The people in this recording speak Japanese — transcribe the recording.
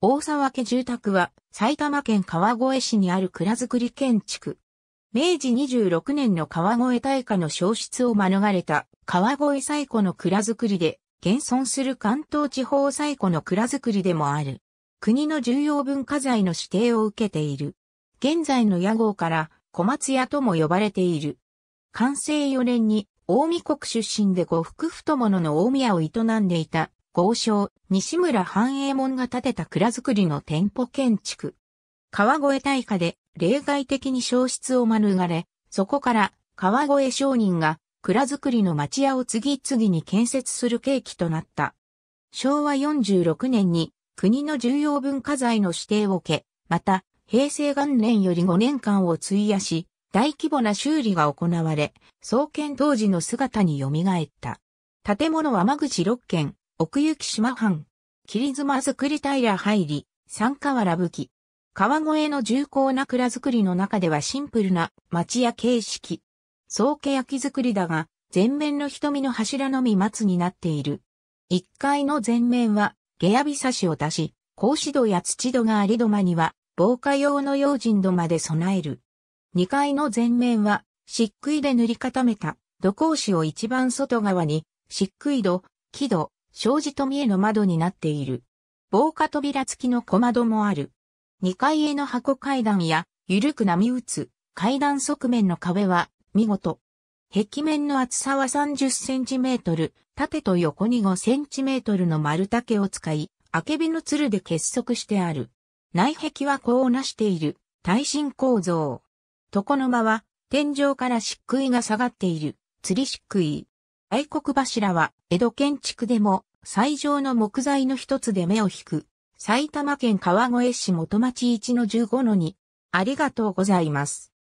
大沢家住宅は埼玉県川越市にある蔵造り建築。明治26年の川越大火の消失を免れた川越最古の蔵造りで、現存する関東地方最古の蔵造りでもある。国の重要文化財の指定を受けている。現在の屋号から小松屋とも呼ばれている。完成4年に大見国出身で呉服太物の大宮を営んでいた豪商、西村繁栄門が建てた蔵造りの店舗建築。川越大火で例外的に消失を免れ、そこから川越商人が蔵造りの町屋を次々に建設する契機となった。昭和46年に国の重要文化財の指定を受け、また平成元年より5年間を費やし、大規模な修理が行われ、創建当時の姿に蘇った。建物は間口6軒、奥行島藩、霧妻作り平入り、三河原武器。川越の重厚な蔵造りの中ではシンプルな町屋形式。宗家焼き作りだが、前面の瞳の柱のみ松になっている。一階の前面は、下屋日差しを出し、格子戸や土戸があり土間には、防火用の用心戸まで備える。二階の前面は、漆喰で塗り固めた、土格子を一番外側に、漆喰戸、木戸、障子富えの窓になっている。防火扉付きの小窓もある。2階への箱階段や、ゆるく波打つ階段側面の壁は、見事。壁面の厚さは30センチメートル、縦と横に5センチメートルの丸竹を使い、あけびの鶴で結束してある。内壁はこうなしている、耐震構造。床の間は、天井から漆喰が下がっている、釣り漆喰。愛国柱は、江戸建築でも、最上の木材の一つで目を引く、埼玉県川越市元町1の15の2。ありがとうございます。